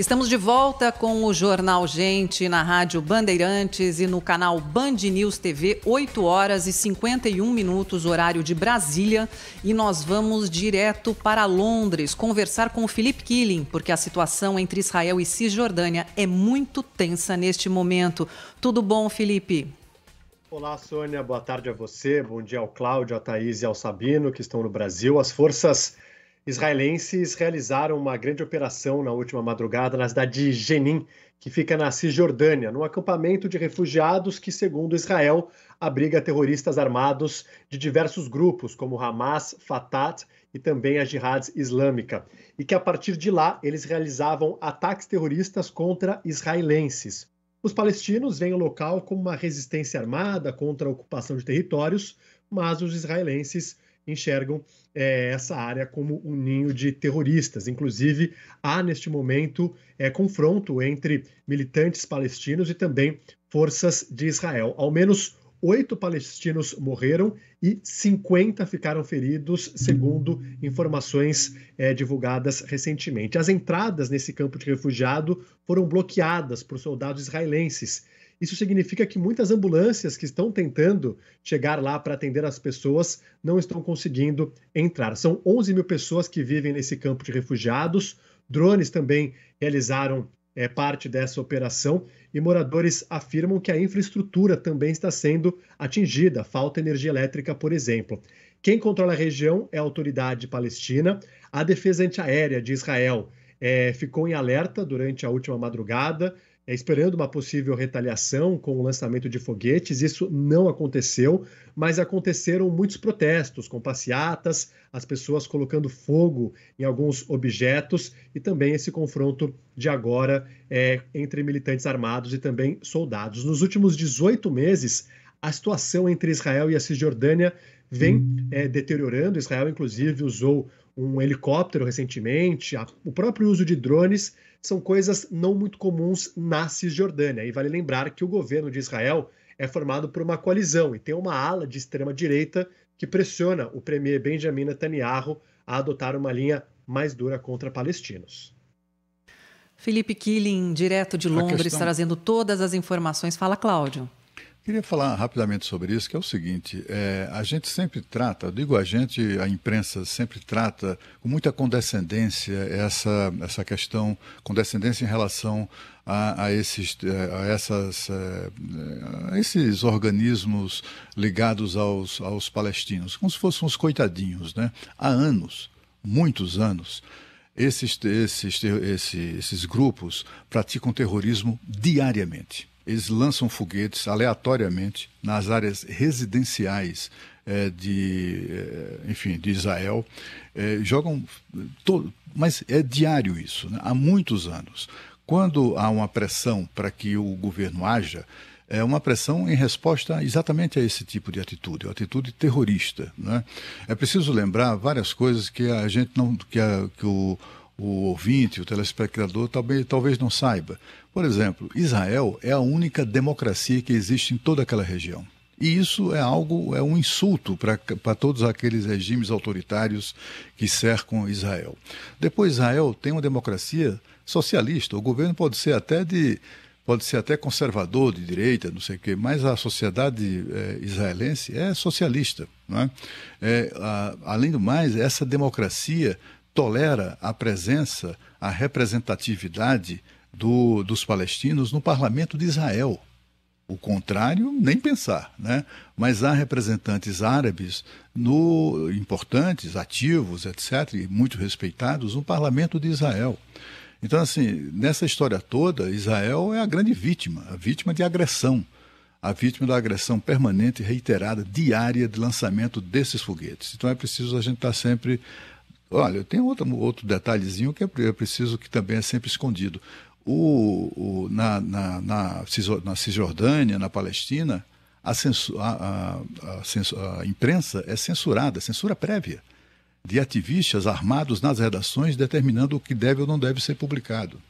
Estamos de volta com o Jornal Gente na Rádio Bandeirantes e no canal Band News TV, 8 horas e 51 minutos, horário de Brasília. E nós vamos direto para Londres conversar com o Felipe Killing, porque a situação entre Israel e Cisjordânia é muito tensa neste momento. Tudo bom, Felipe? Olá, Sônia. Boa tarde a você. Bom dia ao Cláudio, à Thaís e ao Sabino, que estão no Brasil. As forças israelenses realizaram uma grande operação na última madrugada na cidade de Jenin, que fica na Cisjordânia, num acampamento de refugiados que, segundo Israel, abriga terroristas armados de diversos grupos, como Hamas, Fatah e também a Jihad Islâmica, e que a partir de lá eles realizavam ataques terroristas contra israelenses. Os palestinos veem o local como uma resistência armada contra a ocupação de territórios, mas os israelenses enxergam é, essa área como um ninho de terroristas. Inclusive, há neste momento é, confronto entre militantes palestinos e também forças de Israel. Ao menos oito palestinos morreram e 50 ficaram feridos, segundo informações é, divulgadas recentemente. As entradas nesse campo de refugiado foram bloqueadas por soldados israelenses. Isso significa que muitas ambulâncias que estão tentando chegar lá para atender as pessoas não estão conseguindo entrar. São 11 mil pessoas que vivem nesse campo de refugiados. Drones também realizaram é parte dessa operação e moradores afirmam que a infraestrutura também está sendo atingida, falta energia elétrica, por exemplo. Quem controla a região é a autoridade palestina. A defesa antiaérea de Israel é, ficou em alerta durante a última madrugada, é, esperando uma possível retaliação com o lançamento de foguetes. Isso não aconteceu, mas aconteceram muitos protestos, com passeatas, as pessoas colocando fogo em alguns objetos e também esse confronto de agora é, entre militantes armados e também soldados. Nos últimos 18 meses, a situação entre Israel e a Cisjordânia vem uhum. é, deteriorando. Israel, inclusive, usou um helicóptero recentemente, a, o próprio uso de drones são coisas não muito comuns na Cisjordânia. E vale lembrar que o governo de Israel é formado por uma coalizão e tem uma ala de extrema-direita que pressiona o premier Benjamin Netanyahu a adotar uma linha mais dura contra palestinos. Felipe Killing, direto de Londres, questão... trazendo todas as informações. Fala, Cláudio. Queria falar rapidamente sobre isso, que é o seguinte: é, a gente sempre trata, eu digo a gente, a imprensa sempre trata com muita condescendência essa, essa questão, condescendência em relação a, a esses, é, a, essas, é, a esses organismos ligados aos, aos palestinos, como se fossem uns coitadinhos, né? Há anos, muitos anos. Esses, esses, esses, esses grupos praticam terrorismo diariamente eles lançam foguetes aleatoriamente nas áreas residenciais é, de, é, enfim, de Israel. É, jogam, todo, mas é diário isso, né? há muitos anos. Quando há uma pressão para que o governo haja, é uma pressão em resposta exatamente a esse tipo de atitude, a atitude terrorista. Né? É preciso lembrar várias coisas que a gente não, que, a, que o o ouvinte, o telespectador, talvez, talvez não saiba. Por exemplo, Israel é a única democracia que existe em toda aquela região. E isso é algo, é um insulto para todos aqueles regimes autoritários que cercam Israel. Depois, Israel tem uma democracia socialista. O governo pode ser até de. Pode ser até conservador de direita, não sei o quê, mas a sociedade é, israelense é socialista. Não é? É, a, além do mais, essa democracia tolera a presença, a representatividade do, dos palestinos no parlamento de Israel. O contrário, nem pensar, né? Mas há representantes árabes no, importantes, ativos, etc., e muito respeitados no parlamento de Israel. Então, assim, nessa história toda, Israel é a grande vítima, a vítima de agressão, a vítima da agressão permanente, reiterada, diária de lançamento desses foguetes. Então, é preciso a gente estar sempre Olha, tem outro, outro detalhezinho que é, é preciso que também é sempre escondido. O, o na, na, na, na, Cisjordânia, na Palestina, a, censu, a, a, a, imprensa é censurada, censura prévia, de ativistas armados nas redações determinando o que deve ou não deve ser publicado.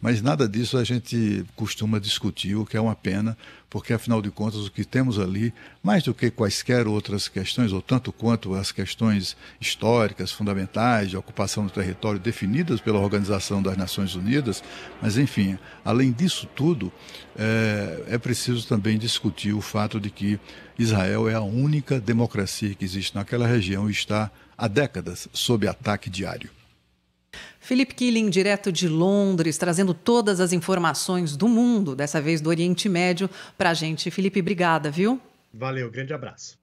Mas nada disso a gente costuma discutir, o que é uma pena, porque afinal de contas o que temos ali, mais do que quaisquer outras questões, ou tanto quanto as questões históricas, fundamentais, de ocupação do território definidas pela Organização das Nações Unidas, mas enfim, além disso tudo, é, é preciso também discutir o fato de que Israel é a única democracia que existe naquela região e está há décadas sob ataque diário. Felipe Killing, direto de Londres, trazendo todas as informações do mundo, dessa vez do Oriente Médio, para a gente. Felipe, obrigada, viu? Valeu, grande abraço.